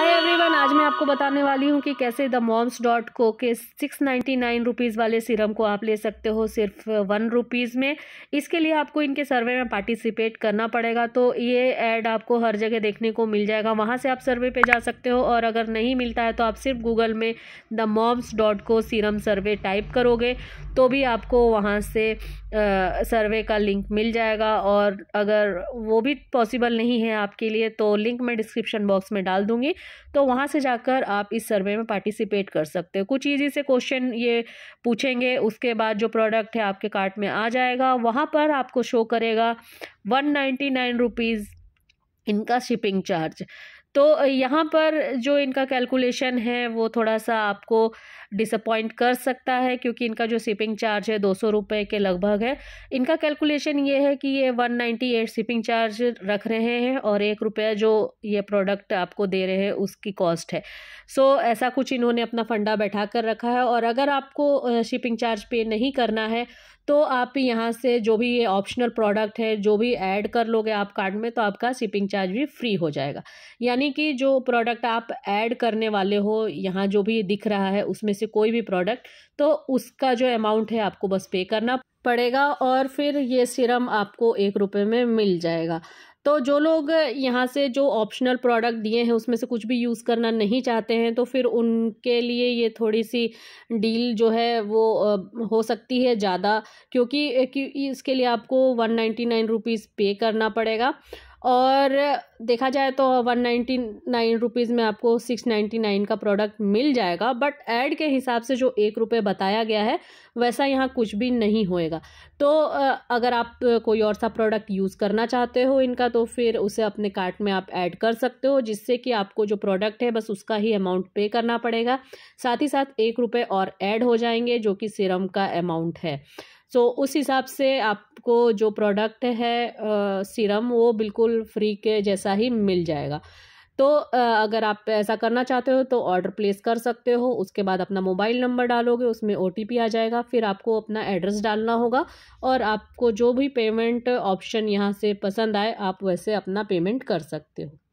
Hi, everyone आज मैं आपको बताने वाली हूँ कि कैसे द मॉम्स डॉट को के सिक्स नाइन्टी नाइन रुपीज़ वाले सीरम को आप ले सकते हो सिर्फ वन रुपीज़ में इसके लिए आपको इनके सर्वे में पार्टिसिपेट करना पड़ेगा तो ये ऐड आपको हर जगह देखने को मिल जाएगा वहाँ से आप सर्वे पे जा सकते हो और अगर नहीं मिलता है तो आप सिर्फ गूगल में the Moms dot Co serum survey type करोगे तो भी आपको वहाँ से सर्वे का लिंक मिल जाएगा और अगर वो भी पॉसिबल नहीं है आपके लिए तो लिंक मैं डिस्क्रिप्शन बॉक्स में डाल दूँगी तो वहाँ से जाकर आप इस सर्वे में पार्टिसिपेट कर सकते हो कुछ ईजी से क्वेश्चन ये पूछेंगे उसके बाद जो प्रोडक्ट है आपके कार्ट में आ जाएगा वहाँ पर आपको शो करेगा वन नाइन्टी नाइन रुपीज़ इनका शिपिंग चार्ज तो यहाँ पर जो इनका कैलकुलेशन है वो थोड़ा सा आपको डिसअपॉइंट कर सकता है क्योंकि इनका जो शिपिंग चार्ज है दो सौ रुपये के लगभग है इनका कैलकुलेशन ये है कि ये one ninety eight shipping charge रख रहे हैं और एक रुपया जो ये प्रोडक्ट आपको दे रहे हैं उसकी कॉस्ट है सो so, ऐसा कुछ इन्होंने अपना फंडा बैठा कर रखा है और अगर आपको शिपिंग चार्ज पे नहीं करना है तो आप यहाँ से जो भी ये ऑप्शनल प्रोडक्ट है जो भी ऐड कर लोगे आप कार्ड में तो आपका शिपिंग चार्ज भी फ्री हो जाएगा यानी कि जो प्रोडक्ट आप ऐड करने वाले हो यहाँ जो भी दिख रहा है उसमें से कोई भी प्रोडक्ट तो उसका जो अमाउंट है आपको बस पे करना पड़ेगा और फिर ये सिरम आपको एक रुपये में मिल जाएगा तो जो लोग यहाँ से जो ऑप्शनल प्रोडक्ट दिए हैं उसमें से कुछ भी यूज़ करना नहीं चाहते हैं तो फिर उनके लिए ये थोड़ी सी डील जो है वो हो सकती है ज़्यादा क्योंकि इसके लिए आपको वन नाइन्टी नाइन रुपीज़ पे करना पड़ेगा और देखा जाए तो वन नाइन्टी नाइन रुपीज़ में आपको सिक्स नाइन्टी नाइन का प्रोडक्ट मिल जाएगा बट ऐड के हिसाब से जो एक रुपये बताया गया है वैसा यहाँ कुछ भी नहीं होएगा तो अगर आप कोई और सा प्रोडक्ट यूज़ करना चाहते हो इनका तो फिर उसे अपने कार्ट में आप ऐड कर सकते हो जिससे कि आपको जो प्रोडक्ट है बस उसका ही अमाउंट पे करना पड़ेगा साथ ही साथ एक रुपये और ऐड हो जाएंगे जो कि सीरम का अमाउंट है सो so, उस हिसाब से आपको जो प्रोडक्ट है सीरम वो बिल्कुल फ्री के जैसा ही मिल जाएगा तो अगर आप ऐसा करना चाहते हो तो ऑर्डर प्लेस कर सकते हो उसके बाद अपना मोबाइल नंबर डालोगे उसमें ओ आ जाएगा फिर आपको अपना एड्रेस डालना होगा और आपको जो भी पेमेंट ऑप्शन यहाँ से पसंद आए आप वैसे अपना पेमेंट कर सकते हो